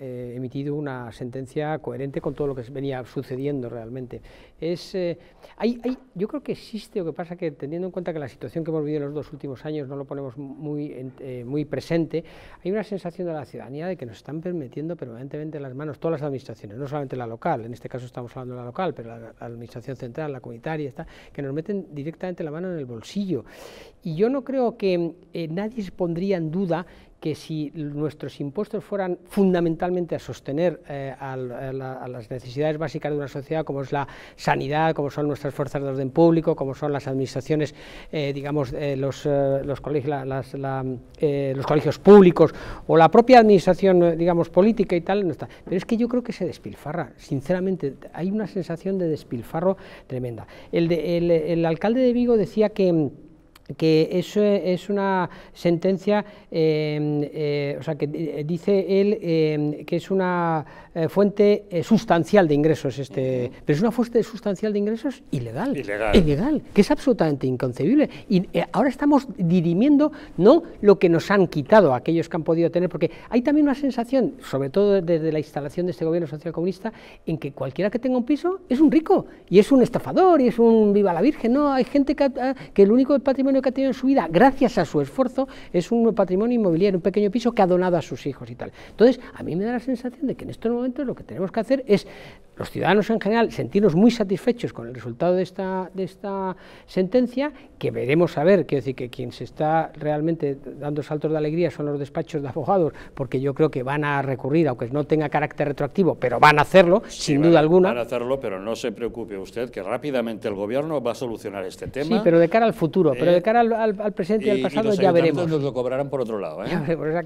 Eh, emitido una sentencia coherente con todo lo que venía sucediendo realmente. Es, eh, hay, hay, yo creo que existe, lo que pasa que teniendo en cuenta que la situación que hemos vivido en los dos últimos años no lo ponemos muy, eh, muy presente, hay una sensación de la ciudadanía de que nos están metiendo permanentemente las manos todas las administraciones, no solamente la local, en este caso estamos hablando de la local, pero la, administración central, la comunitaria, está, que nos meten directamente la mano en el bolsillo. Y yo no creo que nadie se pondría en duda que si nuestros impuestos fueran fundamentalmente a sostener eh, a, las necesidades básicas de una sociedad, como es la sanidad, como son nuestras fuerzas de orden público, como son las administraciones, digamos, los, colegios, públicos o la propia administración, eh, digamos, política y tal, no está. Pero es que yo creo que se despilfarra, sinceramente, hay una sensación de despilfarro tremenda. el alcalde de Vigo decía que mm, que eso e, es una sentencia, eh, eh, o sea, que dice él eh, que es una fuente sustancial de ingresos, este, pero es una fuente sustancial de ingresos ilegal, ilegal, que es absolutamente inconcebible. Y ahora estamos dirimiendo no lo que nos han quitado aquellos que han podido tener, porque hay también una sensación, sobre todo desde la instalación de este gobierno socialcomunista, en que cualquiera que tenga un piso es un rico y es un estafador y es un viva la Virgen. No, hay gente que, que el único patrimonio que ha tenido en su vida, gracias a su esfuerzo, es un patrimonio inmobiliario, un pequeño piso que ha donado a sus hijos y tal. Entonces, a mí me da la sensación de que en estos momentos lo que tenemos que hacer es los ciudadanos en general sentirnos muy satisfechos con el resultado de esta, de esta sentencia, que veremos a ver, quiero decir que quien se está realmente dando saltos de alegría son los despachos de abogados, porque yo creo que van a recurrir, aunque no tenga carácter retroactivo, pero van a hacerlo, sin duda alguna. Van a hacerlo, pero no se preocupe usted, que rápidamente el gobierno va a solucionar este tema. Sí, pero de cara al futuro, pero de eh, cara al, presente y, al pasado y los ya veremos. nos lo cobrarán por otro lado. ¿eh? Ya